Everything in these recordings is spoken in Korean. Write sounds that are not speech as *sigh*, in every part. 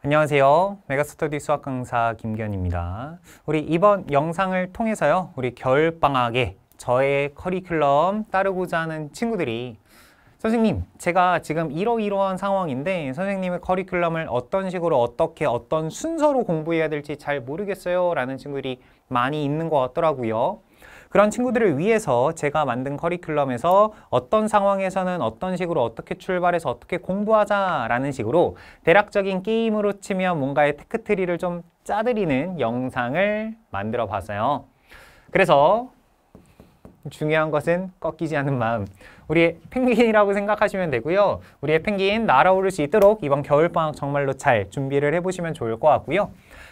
안녕하세요. 메가스터디 수학 강사 김기현입니다. 우리 이번 영상을 통해서요. 우리 겨울방학에 저의 커리큘럼 따르고자 하는 친구들이 선생님, 제가 지금 이러이러한 상황인데 선생님의 커리큘럼을 어떤 식으로 어떻게 어떤 순서로 공부해야 될지 잘 모르겠어요 라는 친구들이 많이 있는 것 같더라고요. 그런 친구들을 위해서 제가 만든 커리큘럼에서 어떤 상황에서는 어떤 식으로 어떻게 출발해서 어떻게 공부하자라는 식으로 대략적인 게임으로 치면 뭔가의 테크트리를 좀 짜드리는 영상을 만들어 봤어요. 그래서 중요한 것은 꺾이지 않는 마음. 우리의 펭귄이라고 생각하시면 되고요. 우리의 펭귄 날아오를 수 있도록 이번 겨울방학 정말로 잘 준비를 해보시면 좋을 것 같고요.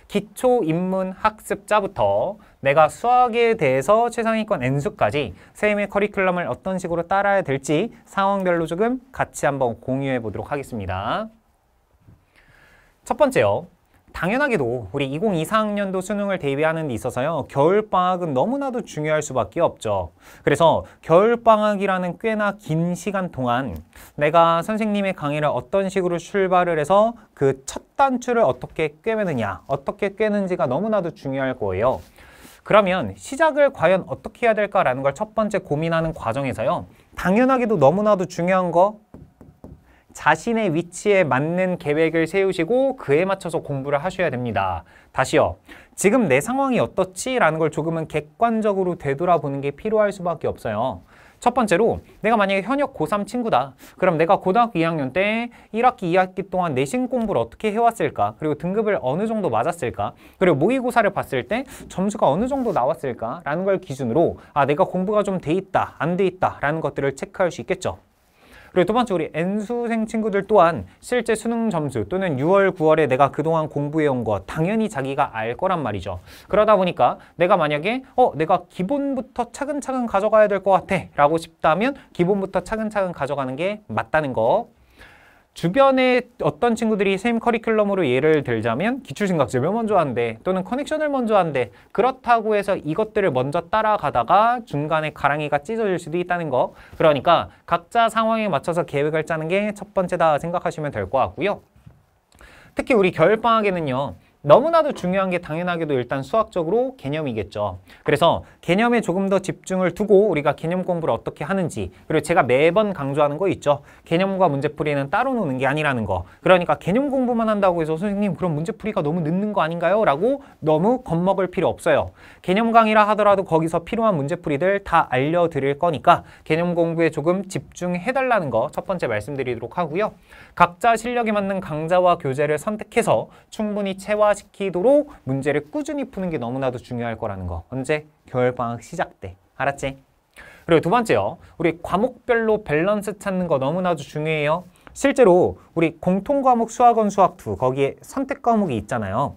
기초 인문 학습자부터 내가 수학에 대해서 최상위권 N수까지 쌤의 커리큘럼을 어떤 식으로 따라야 될지 상황별로 조금 같이 한번 공유해 보도록 하겠습니다. 첫 번째요. 당연하게도 우리 2024학년도 수능을 대비하는 데 있어서요. 겨울방학은 너무나도 중요할 수밖에 없죠. 그래서 겨울방학이라는 꽤나 긴 시간 동안 내가 선생님의 강의를 어떤 식으로 출발을 해서 그 첫 단추를 어떻게 꿰매느냐, 어떻게 꿰는지가 너무나도 중요할 거예요. 그러면 시작을 과연 어떻게 해야 될까라는 걸 첫 번째 고민하는 과정에서요. 당연하게도 너무나도 중요한 거 자신의 위치에 맞는 계획을 세우시고 그에 맞춰서 공부를 하셔야 됩니다. 다시요. 지금 내 상황이 어떻지? 라는 걸 조금은 객관적으로 되돌아보는 게 필요할 수밖에 없어요. 첫 번째로 내가 만약에 현역 고3 친구다. 그럼 내가 고등학교 2학년 때 1학기, 2학기 동안 내신 공부를 어떻게 해왔을까? 그리고 등급을 어느 정도 맞았을까? 그리고 모의고사를 봤을 때 점수가 어느 정도 나왔을까? 라는 걸 기준으로 아 내가 공부가 좀 돼 있다, 안 돼 있다 라는 것들을 체크할 수 있겠죠. 그리고 두 번째 우리 N수생 친구들 또한 실제 수능 점수 또는 6월, 9월에 내가 그동안 공부해온 거 당연히 자기가 알 거란 말이죠. 그러다 보니까 내가 만약에 어 내가 기본부터 차근차근 가져가야 될 것 같아 라고 싶다면 기본부터 차근차근 가져가는 게 맞다는 거 주변에 어떤 친구들이 샘 커리큘럼으로 예를 들자면 기출생각제을 먼저 한대 또는 커넥션을 먼저 한대 그렇다고 해서 이것들을 먼저 따라가다가 중간에 가랑이가 찢어질 수도 있다는 거 그러니까 각자 상황에 맞춰서 계획을 짜는 게 첫 번째다 생각하시면 될 것 같고요 특히 우리 겨울방학에는요 너무나도 중요한 게 당연하게도 일단 수학적으로 개념이겠죠. 그래서 개념에 조금 더 집중을 두고 우리가 개념 공부를 어떻게 하는지 그리고 제가 매번 강조하는 거 있죠. 개념과 문제풀이는 따로 노는 게 아니라는 거. 그러니까 개념 공부만 한다고 해서 선생님 그럼 문제풀이가 너무 늦는 거 아닌가요? 라고 너무 겁먹을 필요 없어요. 개념 강의라 하더라도 거기서 필요한 문제풀이들 다 알려드릴 거니까 개념 공부에 조금 집중해달라는 거 첫 번째 말씀드리도록 하고요. 각자 실력에 맞는 강좌와 교재를 선택해서 충분히 채화 성사시키도록 문제를 꾸준히 푸는 게 너무나도 중요할 거라는 거. 언제? 겨울방학 시작 때. 알았지? 그리고 두 번째요. 우리 과목별로 밸런스 찾는 거 너무나도 중요해요. 실제로 우리 공통과목 수학원 수학2 거기에 선택 과목이 있잖아요.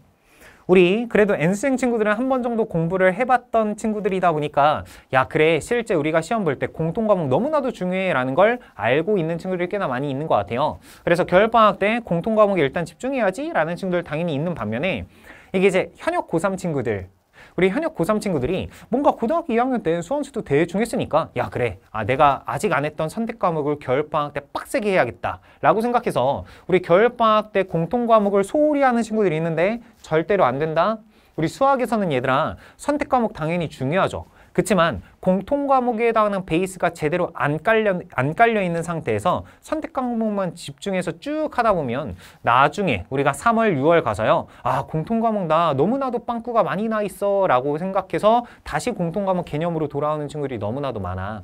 우리 그래도 N수행 친구들은 한 번 정도 공부를 해봤던 친구들이다 보니까 야 그래 실제 우리가 시험 볼 때 공통 과목 너무나도 중요해 라는 걸 알고 있는 친구들이 꽤나 많이 있는 것 같아요. 그래서 겨울방학 때 공통 과목에 일단 집중해야지 라는 친구들 당연히 있는 반면에 이게 이제 현역 고3 친구들 우리 현역 고3 친구들이 뭔가 고등학교 2학년 때 수험수도 대중 했으니까 야 그래 아 내가 아직 안 했던 선택 과목을 겨울방학 때 빡세게 해야겠다 라고 생각해서 우리 겨울방학 때 공통 과목을 소홀히 하는 친구들이 있는데 절대로 안 된다 우리 수학에서는 얘들아 선택 과목 당연히 중요하죠 그렇지만 공통 과목에 해당하는 베이스가 제대로 안 깔려, 안 깔려 있는 상태에서 선택 과목만 집중해서 쭉 하다 보면 나중에 우리가 3월, 6월 가서요. 아, 공통 과목 나 너무나도 빵꾸가 많이 나 있어 라고 생각해서 다시 공통 과목 개념으로 돌아오는 친구들이 너무나도 많아.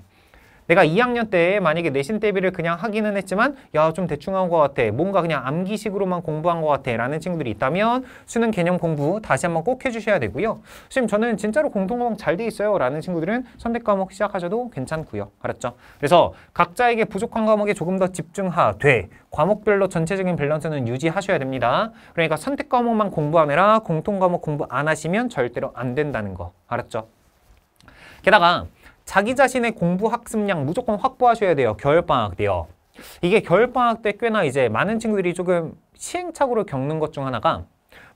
내가 2학년 때 만약에 내신 대비를 그냥 하기는 했지만 야 좀 대충 한것 같아. 뭔가 그냥 암기식으로만 공부한 것 같아. 라는 친구들이 있다면 수능 개념 공부 다시 한번 꼭 해주셔야 되고요. 선생님 저는 진짜로 공통과목 잘 돼 있어요. 라는 친구들은 선택 과목 시작하셔도 괜찮고요. 알았죠? 그래서 각자에게 부족한 과목에 조금 더 집중하되 과목별로 전체적인 밸런스는 유지하셔야 됩니다. 그러니까 선택 과목만 공부하느라 공통 과목 공부 안 하시면 절대로 안 된다는 거. 알았죠? 게다가 자기 자신의 공부 학습량 무조건 확보하셔야 돼요. 겨울방학 때요. 이게 겨울방학 때 꽤나 이제 많은 친구들이 조금 시행착오를 겪는 것 중 하나가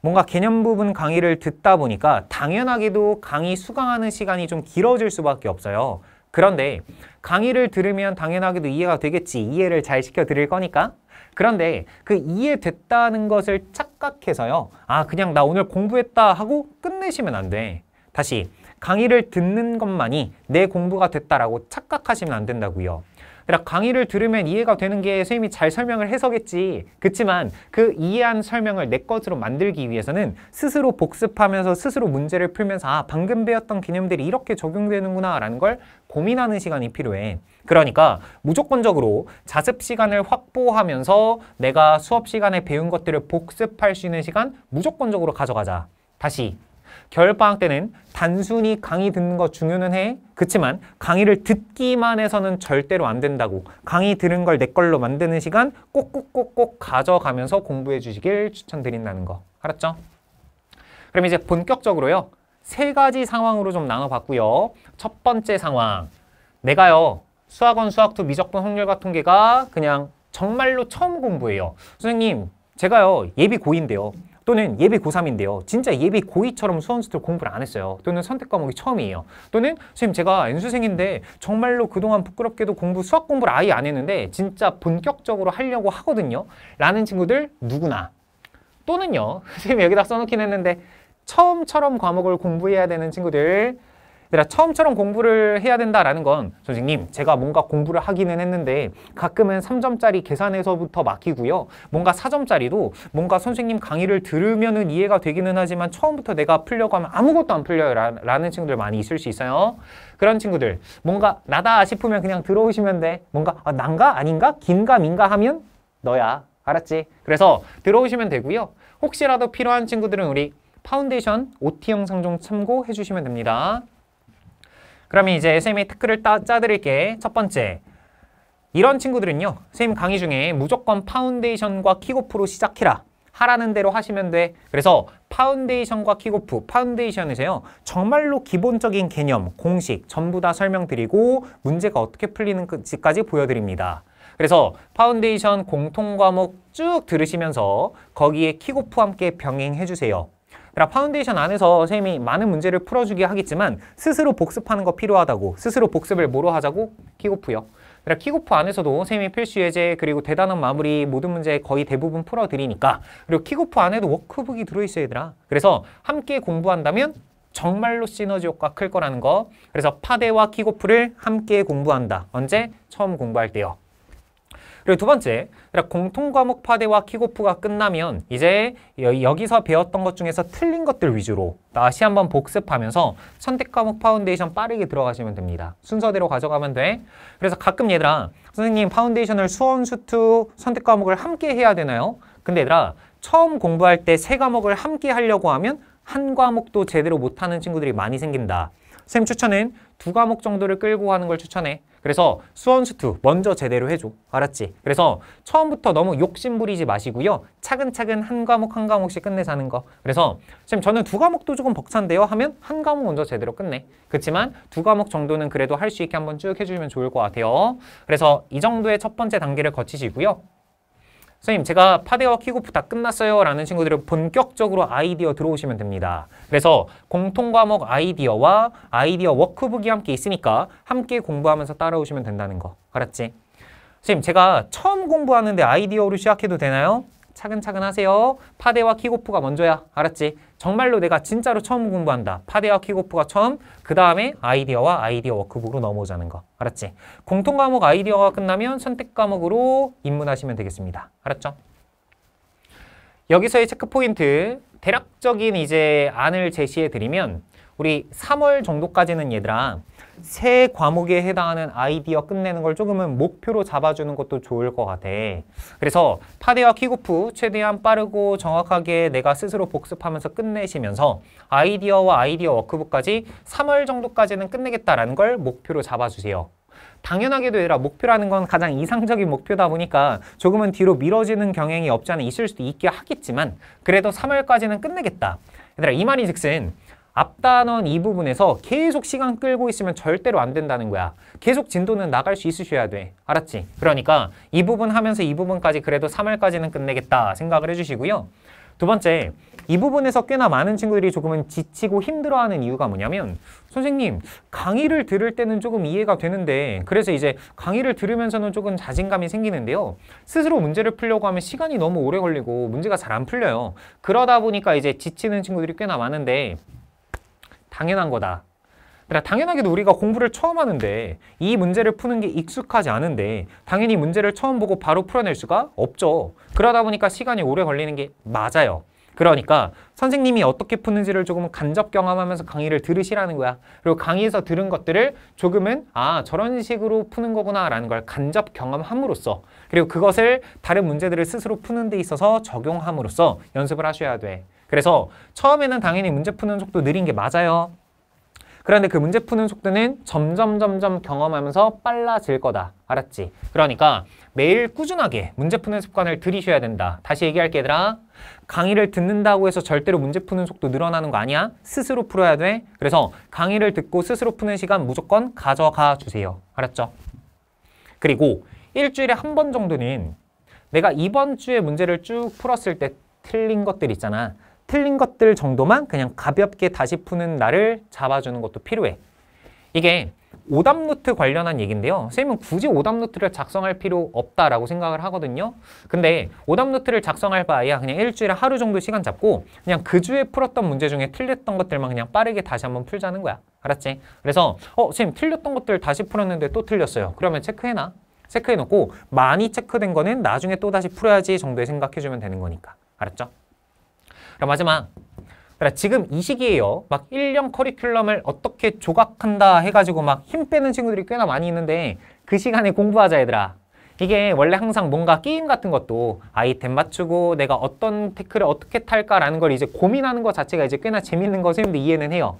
뭔가 개념 부분 강의를 듣다 보니까 당연하게도 강의 수강하는 시간이 좀 길어질 수밖에 없어요. 그런데 강의를 들으면 당연하게도 이해가 되겠지. 이해를 잘 시켜드릴 거니까. 그런데 그 이해됐다는 것을 착각해서요. 아 그냥 나 오늘 공부했다 하고 끝내시면 안 돼. 다시 강의를 듣는 것만이 내 공부가 됐다라고 착각하시면 안 된다고요. 그러니까 강의를 들으면 이해가 되는 게 선생님이 잘 설명을 해서겠지. 그렇만그 이해한 설명을 내 것으로 만들기 위해서는 스스로 복습하면서 스스로 문제를 풀면서 아, 방금 배웠던 개념들이 이렇게 적용되는구나 라는 걸 고민하는 시간이 필요해. 그러니까 무조건적으로 자습 시간을 확보하면서 내가 수업 시간에 배운 것들을 복습할 수 있는 시간 무조건적으로 가져가자. 다시 겨울방학 때는 단순히 강의 듣는 거 중요는 해. 그렇지만 강의를 듣기만 해서는 절대로 안 된다고 강의 들은 걸 내 걸로 만드는 시간 꼭꼭꼭꼭 가져가면서 공부해 주시길 추천드린다는 거. 알았죠? 그럼 이제 본격적으로요. 세 가지 상황으로 좀 나눠봤고요. 첫 번째 상황. 내가요. 수학원 수학투 미적분 확률과 통계가 그냥 정말로 처음 공부해요. 선생님, 제가요. 예비 고인데요. 또는 예비 고3인데요. 진짜 예비 고2처럼 수험수트 공부를 안 했어요. 또는 선택 과목이 처음이에요. 또는 선생님 제가 N수생인데 정말로 그동안 부끄럽게도 공부 수학 공부를 아예 안 했는데 진짜 본격적으로 하려고 하거든요. 라는 친구들 누구나 또는요. *laughs* 선생님 여기다 써놓긴 했는데 처음처럼 과목을 공부해야 되는 친구들 내가 처음처럼 공부를 해야 된다라는 건 선생님 제가 뭔가 공부를 하기는 했는데 가끔은 3점짜리 계산에서부터 막히고요. 뭔가 4점짜리도 뭔가 선생님 강의를 들으면 이해가 되기는 하지만 처음부터 내가 풀려고 하면 아무것도 안 풀려요 라는 친구들 많이 있을 수 있어요. 그런 친구들 뭔가 나다 싶으면 그냥 들어오시면 돼. 뭔가 아, 난가 아닌가 긴가 민가 하면 너야. 알았지? 그래서 들어오시면 되고요. 혹시라도 필요한 친구들은 우리 파운데이션 OT 영상 좀 참고해 주시면 됩니다. 그러면 이제 선생님이 특크를 따, 짜드릴게 첫 번째 이런 친구들은요 선생님 강의 중에 무조건 파운데이션과 킥오프로 시작해라 하라는 대로 하시면 돼 그래서 파운데이션과 킥오프 파운데이션에서요 정말로 기본적인 개념 공식 전부 다 설명드리고 문제가 어떻게 풀리는지까지 보여드립니다 그래서 파운데이션 공통 과목 쭉 들으시면서 거기에 킥오프 함께 병행해 주세요 그러니까 파운데이션 안에서 선생님이 많은 문제를 풀어주기 하겠지만 스스로 복습하는 거 필요하다고 스스로 복습을 뭐로 하자고? 키고프요. 그러니까 키고프 안에서도 선생님이 필수 예제 그리고 대단한 마무리 모든 문제 거의 대부분 풀어드리니까 그리고 키고프 안에도 워크북이 들어있어 야 되더라 그래서 함께 공부한다면 정말로 시너지 효과 클 거라는 거. 그래서 파데와 키고프를 함께 공부한다. 언제? 처음 공부할 때요. 그리고 두 번째, 공통 과목 파대와 키고프가 끝나면 이제 여기서 배웠던 것 중에서 틀린 것들 위주로 다시 한번 복습하면서 선택 과목 파운데이션 빠르게 들어가시면 됩니다. 순서대로 가져가면 돼. 그래서 가끔 얘들아, 선생님 파운데이션을 수원, 수투, 선택 과목을 함께 해야 되나요? 근데 얘들아, 처음 공부할 때 세 과목을 함께 하려고 하면 한 과목도 제대로 못하는 친구들이 많이 생긴다. 쌤 추천은 두 과목 정도를 끌고 가는걸 추천해. 그래서 수원수투 먼저 제대로 해줘. 알았지? 그래서 처음부터 너무 욕심 부리지 마시고요. 차근차근 한 과목 한 과목씩 끝내자는 거. 그래서 지금 저는 두 과목도 조금 벅찬데요 하면 한 과목 먼저 제대로 끝내. 그렇지만 두 과목 정도는 그래도 할 수 있게 한번 쭉 해주면 시 좋을 것 같아요. 그래서 이 정도의 첫 번째 단계를 거치시고요. 선생님 제가 파데와 키고프 다 끝났어요 라는 친구들은 본격적으로 아이디어 들어오시면 됩니다. 그래서 공통과목 아이디어와 아이디어 워크북이 함께 있으니까 함께 공부하면서 따라오시면 된다는 거 알았지? 선생님 제가 처음 공부하는데 아이디어로 시작해도 되나요? 차근차근 하세요. 파데와 킥오프가 먼저야. 알았지? 정말로 내가 진짜로 처음 공부한다. 파데와 킥오프가 처음, 그 다음에 아이디어와 아이디어 워크북으로 넘어오자는 거. 알았지? 공통 과목 아이디어가 끝나면 선택 과목으로 입문하시면 되겠습니다. 알았죠? 여기서의 체크 포인트 대략적인 이제 안을 제시해 드리면 우리 3월 정도까지는 얘들아 새 과목에 해당하는 아이디어 끝내는 걸 조금은 목표로 잡아주는 것도 좋을 것 같아. 그래서 파데와 키고프 최대한 빠르고 정확하게 내가 스스로 복습하면서 끝내시면서 아이디어와 아이디어 워크북까지 3월 정도까지는 끝내겠다라는 걸 목표로 잡아주세요. 당연하게도 얘라 목표라는 건 가장 이상적인 목표다 보니까 조금은 뒤로 미뤄지는 경향이 없지 않아 있을 수도 있게 하겠지만 그래도 3월까지는 끝내겠다. 얘들아 이 말이 즉슨 앞단원 이 부분에서 계속 시간 끌고 있으면 절대로 안 된다는 거야. 계속 진도는 나갈 수 있으셔야 돼. 알았지? 그러니까 이 부분 하면서 이 부분까지 그래도 3월까지는 끝내겠다 생각을 해주시고요. 두 번째, 이 부분에서 꽤나 많은 친구들이 조금은 지치고 힘들어하는 이유가 뭐냐면 선생님, 강의를 들을 때는 조금 이해가 되는데 그래서 이제 강의를 들으면서는 조금 자신감이 생기는데요. 스스로 문제를 풀려고 하면 시간이 너무 오래 걸리고 문제가 잘 안 풀려요. 그러다 보니까 이제 지치는 친구들이 꽤나 많은데 당연한 거다. 그러니까 당연하게도 우리가 공부를 처음 하는데 이 문제를 푸는 게 익숙하지 않은데 당연히 문제를 처음 보고 바로 풀어낼 수가 없죠. 그러다 보니까 시간이 오래 걸리는 게 맞아요. 그러니까 선생님이 어떻게 푸는지를 조금 간접 경험하면서 강의를 들으시라는 거야. 그리고 강의에서 들은 것들을 조금은 아 저런 식으로 푸는 거구나 라는 걸 간접 경험함으로써 그리고 그것을 다른 문제들을 스스로 푸는 데 있어서 적용함으로써 연습을 하셔야 돼. 그래서 처음에는 당연히 문제 푸는 속도 느린 게 맞아요. 그런데 그 문제 푸는 속도는 점점 점점 경험하면서 빨라질 거다. 알았지? 그러니까 매일 꾸준하게 문제 푸는 습관을 들이셔야 된다. 다시 얘기할게 얘들아. 강의를 듣는다고 해서 절대로 문제 푸는 속도 늘어나는 거 아니야. 스스로 풀어야 돼. 그래서 강의를 듣고 스스로 푸는 시간 무조건 가져가 주세요. 알았죠? 그리고 일주일에 한 번 정도는 내가 이번 주에 문제를 쭉 풀었을 때 틀린 것들 있잖아. 틀린 것들 정도만 그냥 가볍게 다시 푸는 날을 잡아주는 것도 필요해. 이게 오답 노트 관련한 얘기인데요. 선생님은 굳이 오답 노트를 작성할 필요 없다라고 생각을 하거든요. 근데 오답 노트를 작성할 바에야 그냥 일주일에 하루 정도 시간 잡고 그냥 그 주에 풀었던 문제 중에 틀렸던 것들만 그냥 빠르게 다시 한번 풀자는 거야. 알았지? 그래서 어, 선생님 틀렸던 것들 다시 풀었는데 또 틀렸어요. 그러면 체크해놔. 체크해놓고 많이 체크된 거는 나중에 또 다시 풀어야지 정도의 생각해주면 되는 거니까. 알았죠? 그럼 그러니까 마지막 지금 이 시기에요. 막 1년 커리큘럼을 어떻게 조각한다 해가지고 막 힘 빼는 친구들이 꽤나 많이 있는데 그 시간에 공부하자 얘들아. 이게 원래 항상 뭔가 게임 같은 것도 아이템 맞추고 내가 어떤 태클을 어떻게 탈까라는 걸 이제 고민하는 것 자체가 이제 꽤나 재밌는 거 선생님도 이해는 해요.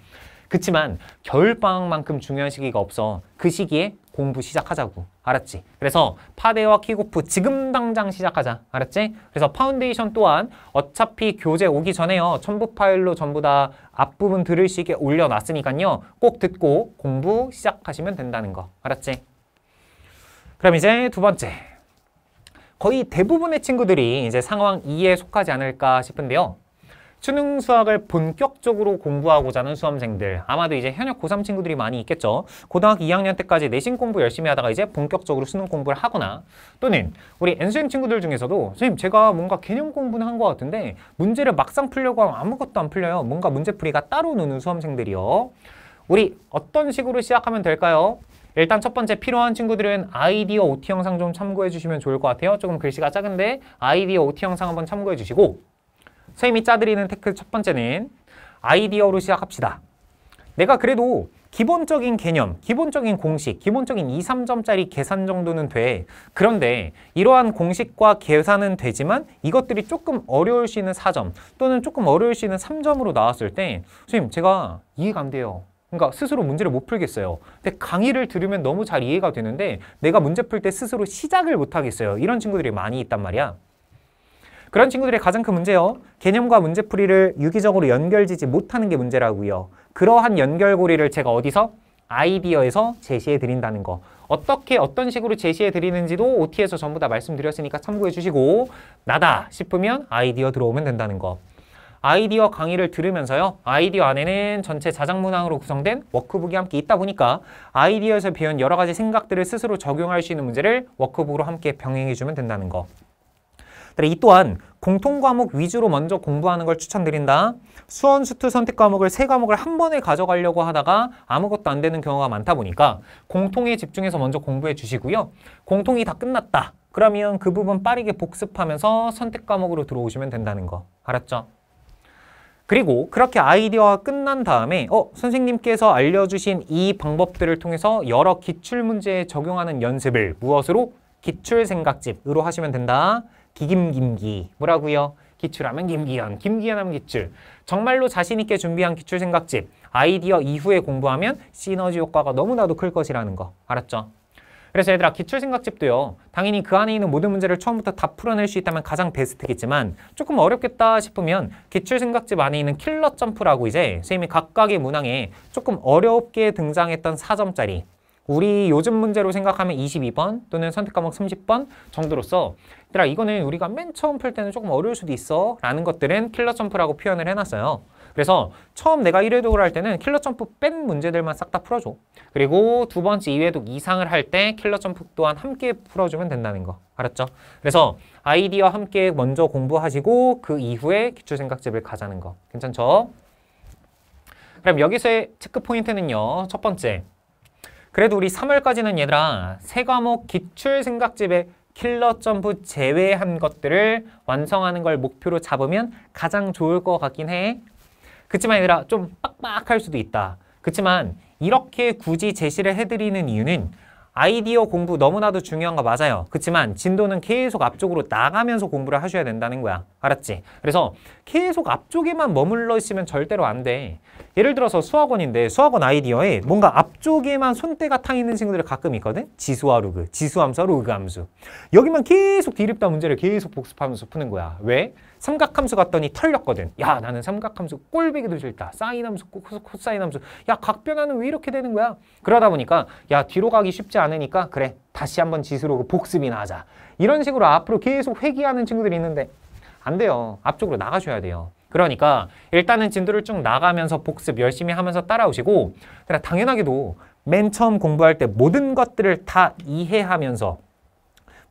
그렇지만 겨울방학만큼 중요한 시기가 없어. 그 시기에 공부 시작하자고. 알았지? 그래서 파데와 킥오프 지금 당장 시작하자. 알았지? 그래서 파운데이션 또한 어차피 교재 오기 전에요. 첨부 파일로 전부 다 앞부분 들을 수 있게 올려놨으니까요. 꼭 듣고 공부 시작하시면 된다는 거. 알았지? 그럼 이제 두 번째. 거의 대부분의 친구들이 이제 상황 2에 속하지 않을까 싶은데요. 수능 수학을 본격적으로 공부하고자 하는 수험생들 아마도 이제 현역 고3 친구들이 많이 있겠죠. 고등학교 2학년 때까지 내신 공부 열심히 하다가 이제 본격적으로 수능 공부를 하거나 또는 우리 N수행 친구들 중에서도 선생님 제가 뭔가 개념 공부는 한 것 같은데 문제를 막상 풀려고 하면 아무것도 안 풀려요. 뭔가 문제풀이가 따로 노는 수험생들이요. 우리 어떤 식으로 시작하면 될까요? 일단 첫 번째 필요한 친구들은 아이디어 OT 영상 좀 참고해 주시면 좋을 것 같아요. 조금 글씨가 작은데 아이디어 OT 영상 한번 참고해 주시고 선생님이 짜드리는 태클 첫 번째는 아이디어로 시작합시다. 내가 그래도 기본적인 개념, 기본적인 공식, 기본적인 2, 3점짜리 계산 정도는 돼. 그런데 이러한 공식과 계산은 되지만 이것들이 조금 어려울 수 있는 4점 또는 조금 어려울 수 있는 3점으로 나왔을 때 선생님 제가 이해가 안 돼요. 그러니까 스스로 문제를 못 풀겠어요. 근데 강의를 들으면 너무 잘 이해가 되는데 내가 문제 풀 때 스스로 시작을 못 하겠어요. 이런 친구들이 많이 있단 말이야. 그런 친구들의 가장 큰 문제요. 개념과 문제풀이를 유기적으로 연결지지 못하는 게 문제라고요. 그러한 연결고리를 제가 어디서? 아이디어에서 제시해 드린다는 거. 어떻게 어떤 식으로 제시해 드리는지도 OT에서 전부 다 말씀드렸으니까 참고해 주시고 나다 싶으면 아이디어 들어오면 된다는 거. 아이디어 강의를 들으면서요. 아이디어 안에는 전체 자작 문항으로 구성된 워크북이 함께 있다 보니까 아이디어에서 배운 여러 가지 생각들을 스스로 적용할 수 있는 문제를 워크북으로 함께 병행해 주면 된다는 거. 네, 이 또한 공통 과목 위주로 먼저 공부하는 걸 추천드린다. 수원, 수투 선택 과목을 세 과목을 한 번에 가져가려고 하다가 아무것도 안 되는 경우가 많다 보니까 공통에 집중해서 먼저 공부해 주시고요. 공통이 다 끝났다. 그러면 그 부분 빠르게 복습하면서 선택 과목으로 들어오시면 된다는 거. 알았죠? 그리고 그렇게 아이디어가 끝난 다음에 어 선생님께서 알려주신 이 방법들을 통해서 여러 기출문제에 적용하는 연습을 무엇으로? 기출생각집으로 하시면 된다. 기김김기 뭐라고요? 기출하면 김기현, 김기현 하면 기출. 정말로 자신 있게 준비한 기출 생각집. 아이디어 이후에 공부하면 시너지 효과가 너무나도 클 것이라는 거. 알았죠? 그래서 얘들아 기출 생각집도요. 당연히 그 안에 있는 모든 문제를 처음부터 다 풀어낼 수 있다면 가장 베스트겠지만 조금 어렵겠다 싶으면 기출 생각집 안에 있는 킬러 점프라고 이제 선생님이 각각의 문항에 조금 어렵게 등장했던 사점짜리 우리 요즘 문제로 생각하면 22번 또는 선택 과목 30번 정도로서 얘들아 이거는 우리가 맨 처음 풀 때는 조금 어려울 수도 있어 라는 것들은 킬러 점프라고 표현을 해놨어요. 그래서 처음 내가 1회독을 할 때는 킬러 점프 뺀 문제들만 싹 다 풀어줘. 그리고 두 번째 2회독 이상을 할 때 킬러 점프 또한 함께 풀어주면 된다는 거. 알았죠? 그래서 아이디어 함께 먼저 공부하시고 그 이후에 기초생각집을 가자는 거. 괜찮죠? 그럼 여기서의 체크 포인트는요. 첫 번째, 그래도 우리 3월까지는 얘들아 세 과목 기출 생각집에 킬러 점프 제외한 것들을 완성하는 걸 목표로 잡으면 가장 좋을 것 같긴 해. 그렇지만 얘들아 좀 빡빡할 수도 있다. 그렇지만 이렇게 굳이 제시를 해드리는 이유는 아이디어 공부 너무나도 중요한 거 맞아요. 그렇지만 진도는 계속 앞쪽으로 나가면서 공부를 하셔야 된다는 거야. 알았지? 그래서 계속 앞쪽에만 머물러 있으면 절대로 안 돼. 예를 들어서 수학원인데 수학원 아이디어에 뭔가 앞쪽에만 손때가 탕 있는 친구들이 가끔 있거든? 지수와 로그, 지수함수와 로그함수. 여기만 계속 디립다 문제를 계속 복습하면서 푸는 거야. 왜? 삼각함수 갔더니 털렸거든. 야 나는 삼각함수 꼴배기도 싫다. 사인함수, 코사인함수. 야 각변화는 왜 이렇게 되는 거야? 그러다 보니까 야 뒤로 가기 쉽지 않으니까 그래 다시 한번 지수로그 복습이나 하자. 이런 식으로 앞으로 계속 회귀하는 친구들이 있는데 안 돼요. 앞쪽으로 나가셔야 돼요. 그러니까 일단은 진도를 쭉 나가면서 복습 열심히 하면서 따라오시고 그러니까 당연하게도 맨 처음 공부할 때 모든 것들을 다 이해하면서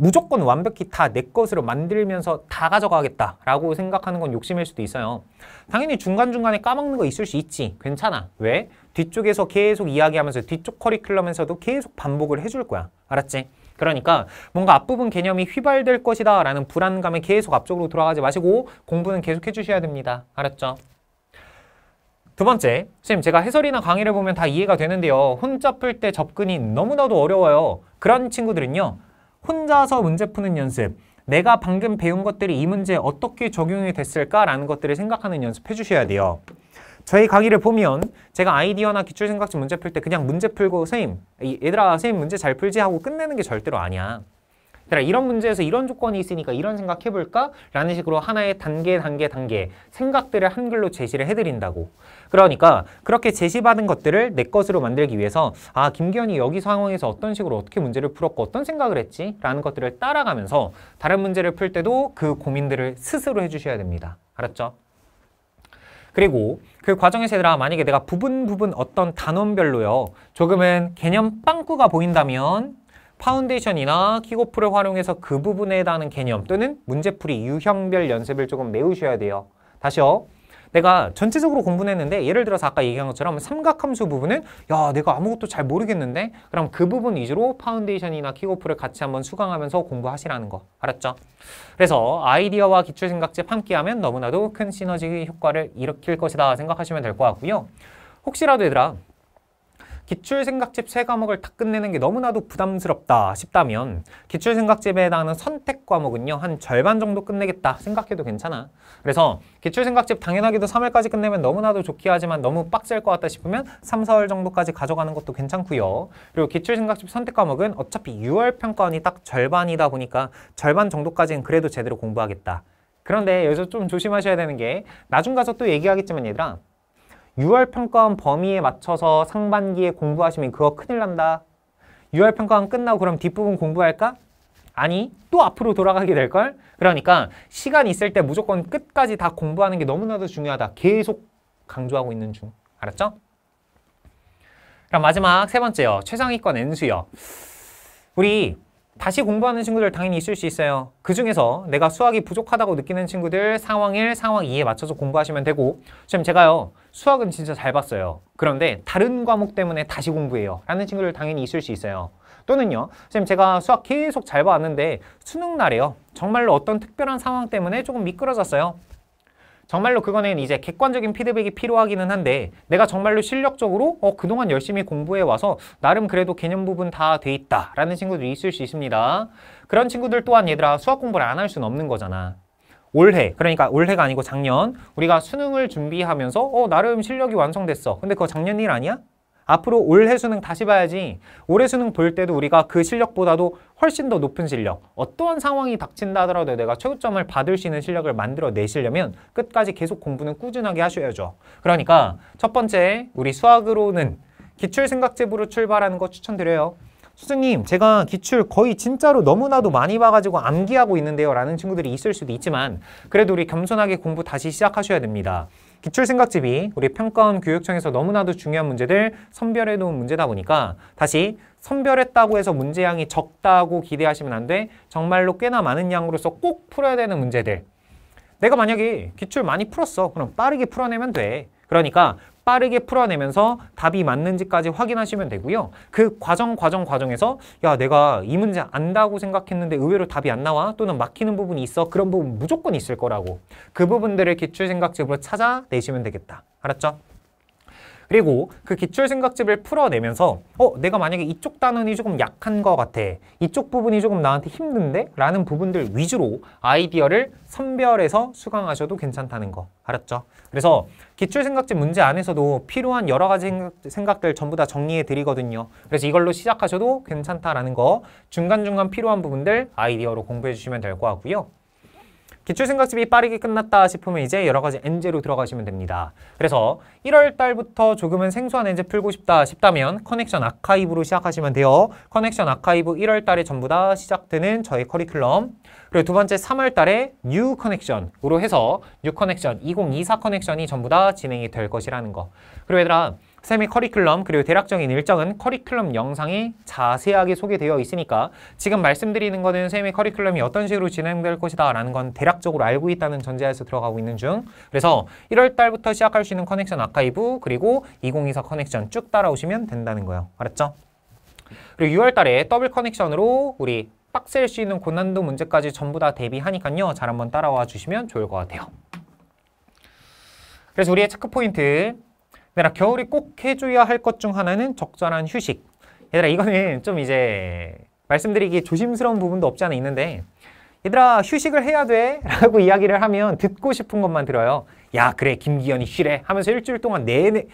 무조건 완벽히 다 내 것으로 만들면서 다 가져가겠다라고 생각하는 건 욕심일 수도 있어요. 당연히 중간중간에 까먹는 거 있을 수 있지. 괜찮아. 왜? 뒤쪽에서 계속 이야기하면서 뒤쪽 커리큘럼에서도 계속 반복을 해줄 거야. 알았지? 그러니까 뭔가 앞부분 개념이 휘발될 것이다 라는 불안감에 계속 앞쪽으로 돌아가지 마시고 공부는 계속 해주셔야 됩니다. 알았죠? 두 번째, 선생님 제가 해설이나 강의를 보면 다 이해가 되는데요. 혼자 풀 때 접근이 너무나도 어려워요. 그런 친구들은요. 혼자서 문제 푸는 연습, 내가 방금 배운 것들이 이 문제에 어떻게 적용이 됐을까라는 것들을 생각하는 연습해 주셔야 돼요. 저희 강의를 보면 제가 아이디어나 기출생각지 문제 풀 때 그냥 문제 풀고 선생님 얘들아 선생님 문제 잘 풀지 하고 끝내는 게 절대로 아니야. 얘들아 이런 문제에서 이런 조건이 있으니까 이런 생각해볼까? 라는 식으로 하나의 단계 단계 단계 생각들을 한글로 제시를 해드린다고 그러니까 그렇게 제시받은 것들을 내 것으로 만들기 위해서 아 김기현이 여기 상황에서 어떤 식으로 어떻게 문제를 풀었고 어떤 생각을 했지? 라는 것들을 따라가면서 다른 문제를 풀 때도 그 고민들을 스스로 해주셔야 됩니다 알았죠? 그리고 그 과정에서 얘들아 만약에 내가 부분 부분 어떤 단원별로요 조금은 개념 빵꾸가 보인다면 파운데이션이나 킥오프를 활용해서 그 부분에 해당하는 개념 또는 문제풀이 유형별 연습을 조금 메우셔야 돼요. 다시요. 내가 전체적으로 공부는 했는데 예를 들어서 아까 얘기한 것처럼 삼각함수 부분은 야 내가 아무것도 잘 모르겠는데 그럼 그 부분 위주로 파운데이션이나 킥오프를 같이 한번 수강하면서 공부하시라는 거 알았죠? 그래서 아이디어와 기출생각집 함께하면 너무나도 큰 시너지 효과를 일으킬 것이다 생각하시면 될 것 같고요. 혹시라도 얘들아 기출생각집 세 과목을 다 끝내는 게 너무나도 부담스럽다 싶다면 기출생각집에 해당하는 선택 과목은요. 한 절반 정도 끝내겠다 생각해도 괜찮아. 그래서 기출생각집 당연하게도 3월까지 끝내면 너무나도 좋긴 하지만 너무 빡셀 것 같다 싶으면 3, 4월 정도까지 가져가는 것도 괜찮고요. 그리고 기출생각집 선택 과목은 어차피 6월 평가원이 딱 절반이다 보니까 절반 정도까지는 그래도 제대로 공부하겠다. 그런데 여기서 좀 조심하셔야 되는 게 나중 가서 또 얘기하겠지만 얘들아 6월평가원 범위에 맞춰서 상반기에 공부하시면 그거 큰일 난다. 6월평가원 끝나고 그럼 뒷부분 공부할까? 아니, 또 앞으로 돌아가게 될걸? 그러니까 시간 있을 때 무조건 끝까지 다 공부하는 게 너무나도 중요하다. 계속 강조하고 있는 중. 알았죠? 그럼 마지막 세 번째요. 최상위권 N수요. 우리 다시 공부하는 친구들 당연히 있을 수 있어요. 그 중에서 내가 수학이 부족하다고 느끼는 친구들 상황 1, 상황 2에 맞춰서 공부하시면 되고 지금 제가요. 수학은 진짜 잘 봤어요. 그런데 다른 과목 때문에 다시 공부해요. 라는 친구들 당연히 있을 수 있어요. 또는요. 지금 제가 수학 계속 잘 봤는데 수능 날에요. 정말로 어떤 특별한 상황 때문에 조금 미끄러졌어요. 정말로 그거는 이제 객관적인 피드백이 필요하기는 한데 내가 정말로 실력적으로 어 그동안 열심히 공부해와서 나름 그래도 개념 부분 다 돼 있다 라는 친구들이 있을 수 있습니다. 그런 친구들 또한 얘들아 수학 공부를 안 할 수는 없는 거잖아. 올해 그러니까 올해가 아니고 작년 우리가 수능을 준비하면서 어 나름 실력이 완성됐어 근데 그거 작년 일 아니야? 앞으로 올해 수능 다시 봐야지 올해 수능 볼 때도 우리가 그 실력보다도 훨씬 더 높은 실력 어떠한 상황이 닥친다 하더라도 내가 최고점을 받을 수 있는 실력을 만들어내시려면 끝까지 계속 공부는 꾸준하게 하셔야죠 그러니까 첫 번째 우리 수학으로는 기출생각제부로 출발하는 거 추천드려요 수준님 제가 기출 거의 진짜로 너무나도 많이 봐가지고 암기하고 있는데요 라는 친구들이 있을 수도 있지만 그래도 우리 겸손하게 공부 다시 시작하셔야 됩니다 기출생각집이 우리 평가원 교육청에서 너무나도 중요한 문제들 선별해 놓은 문제다 보니까 다시 선별했다고 해서 문제양이 적다고 기대하시면 안 돼. 정말로 꽤나 많은 양으로서 꼭 풀어야 되는 문제들. 내가 만약에 기출 많이 풀었어. 그럼 빠르게 풀어내면 돼. 그러니까 빠르게 풀어내면서 답이 맞는지까지 확인하시면 되고요. 그 과정 과정 과정에서 야 내가 이 문제 안다고 생각했는데 의외로 답이 안 나와 또는 막히는 부분이 있어 그런 부분 무조건 있을 거라고 그 부분들을 기출생각집으로 찾아내시면 되겠다. 알았죠? 그리고 그 기출 생각집을 풀어내면서 어 내가 만약에 이쪽 단원이 조금 약한 것 같아 이쪽 부분이 조금 나한테 힘든데? 라는 부분들 위주로 아이디어를 선별해서 수강하셔도 괜찮다는 거 알았죠? 그래서 기출 생각집 문제 안에서도 필요한 여러 가지 생각, 들 전부 다 정리해 드리거든요 그래서 이걸로 시작하셔도 괜찮다라는 거 중간중간 필요한 부분들 아이디어로 공부해 주시면 될 것 같고요 기출생각집이 빠르게 끝났다 싶으면 이제 여러 가지 엔제로 들어가시면 됩니다. 그래서 1월 달부터 조금은 생소한 엔제 풀고 싶다 싶다면 커넥션 아카이브로 시작하시면 돼요. 커넥션 아카이브 1월 달에 전부 다 시작되는 저희 커리큘럼 그리고 두 번째 3월 달에 뉴 커넥션으로 해서 뉴 커넥션 2024 커넥션이 전부 다 진행이 될 것이라는 거. 그리고 얘들아 쌤의 커리큘럼 그리고 대략적인 일정은 커리큘럼 영상이 자세하게 소개되어 있으니까 지금 말씀드리는 것은 쌤의 커리큘럼이 어떤 식으로 진행될 것이다 라는 건 대략적으로 알고 있다는 전제하에서 들어가고 있는 중 그래서 1월 달부터 시작할 수 있는 커넥션 아카이브 그리고 2024 커넥션 쭉 따라오시면 된다는 거예요. 알았죠? 그리고 6월 달에 더블 커넥션으로 우리 빡셀 수 있는 고난도 문제까지 전부 다 대비하니까요. 잘 한번 따라와 주시면 좋을 것 같아요. 그래서 우리의 체크 포인트 얘들아 겨울이꼭 해줘야 할 것 중 하나는 적절한 휴식. 얘들아 이거는 좀 이제 말씀드리기 조심스러운 부분도 없지 않아 있는데 얘들아 휴식을 해야 돼 라고 이야기를 하면 듣고 싶은 것만 들어요. 야 그래 김기현이 쉬래 하면서 일주일 동안 내내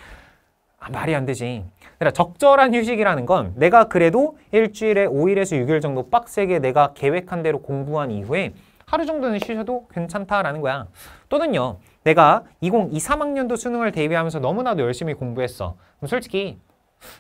아, 말이 안 되지. 그러니 적절한 휴식이라는 건 내가 그래도 일주일에 오일에서육일 정도 빡세게 내가 계획한 대로 공부한 이후에 하루 정도는 쉬셔도 괜찮다라는 거야. 또는요. 내가 2023학년도 수능을 대비하면서 너무나도 열심히 공부했어. 그럼 솔직히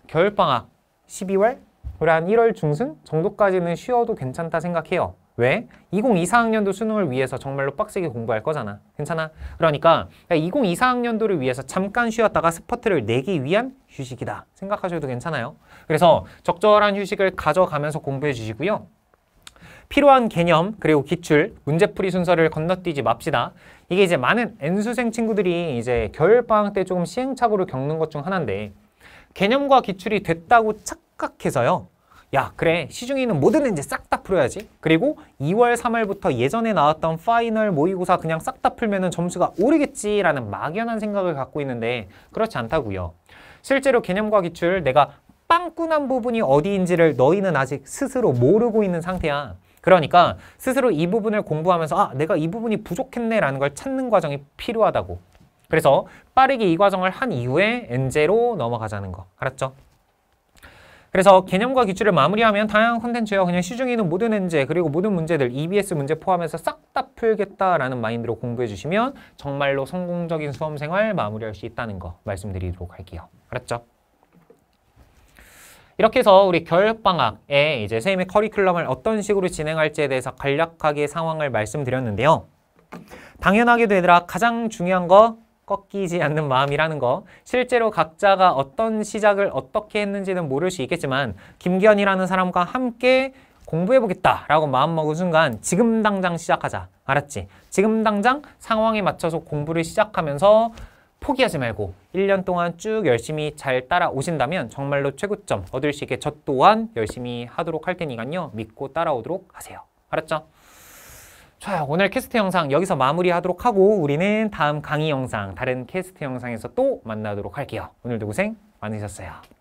겨울방학 12월 그한 1월 중순 정도까지는 쉬어도 괜찮다 생각해요. 왜? 2024학년도 수능을 위해서 정말로 빡세게 공부할 거잖아. 괜찮아? 그러니까 2024학년도를 위해서 잠깐 쉬었다가 스퍼트를 내기 위한 휴식이다. 생각하셔도 괜찮아요. 그래서 적절한 휴식을 가져가면서 공부해 주시고요. 필요한 개념 그리고 기출 문제풀이 순서를 건너뛰지 맙시다. 이게 이제 많은 N수생 친구들이 이제 겨울방학 때 조금 시행착오를 겪는 것 중 하나인데 개념과 기출이 됐다고 착각해서요. 야 그래 시중에 있는 모든 이제 싹 다 풀어야지 그리고 2월 3월부터 예전에 나왔던 파이널 모의고사 그냥 싹 다 풀면 점수가 오르겠지라는 막연한 생각을 갖고 있는데 그렇지 않다고요 실제로 개념과 기출 내가 빵꾸난 부분이 어디인지를 너희는 아직 스스로 모르고 있는 상태야 그러니까 스스로 이 부분을 공부하면서 아 내가 이 부분이 부족했네라는 걸 찾는 과정이 필요하다고. 그래서 빠르게 이 과정을 한 이후에 엔제로 넘어가자는 거. 알았죠? 그래서 개념과 기출을 마무리하면 다양한 콘텐츠와 그냥 시중에 있는 모든 엔제 그리고 모든 문제들 EBS 문제 포함해서 싹 다 풀겠다라는 마인드로 공부해 주시면 정말로 성공적인 수험생활 마무리할 수 있다는 거 말씀드리도록 할게요. 알았죠? 이렇게 해서 우리 겨울방학에 이제 선생님의 커리큘럼을 어떤 식으로 진행할지에 대해서 간략하게 상황을 말씀드렸는데요. 당연하게도 얘들아 가장 중요한 거 꺾이지 않는 마음이라는 거 실제로 각자가 어떤 시작을 어떻게 했는지는 모를 수 있겠지만 김기현이라는 사람과 함께 공부해보겠다라고 마음먹은 순간 지금 당장 시작하자 알았지? 지금 당장 상황에 맞춰서 공부를 시작하면서 포기하지 말고 1년 동안 쭉 열심히 잘 따라오신다면 정말로 최고점 얻을 수 있게 저 또한 열심히 하도록 할 테니까요. 믿고 따라오도록 하세요. 알았죠? 좋아요. 오늘 캐스트 영상 여기서 마무리하도록 하고 우리는 다음 강의 영상, 다른 캐스트 영상에서 또 만나도록 할게요. 오늘도 고생 많으셨어요.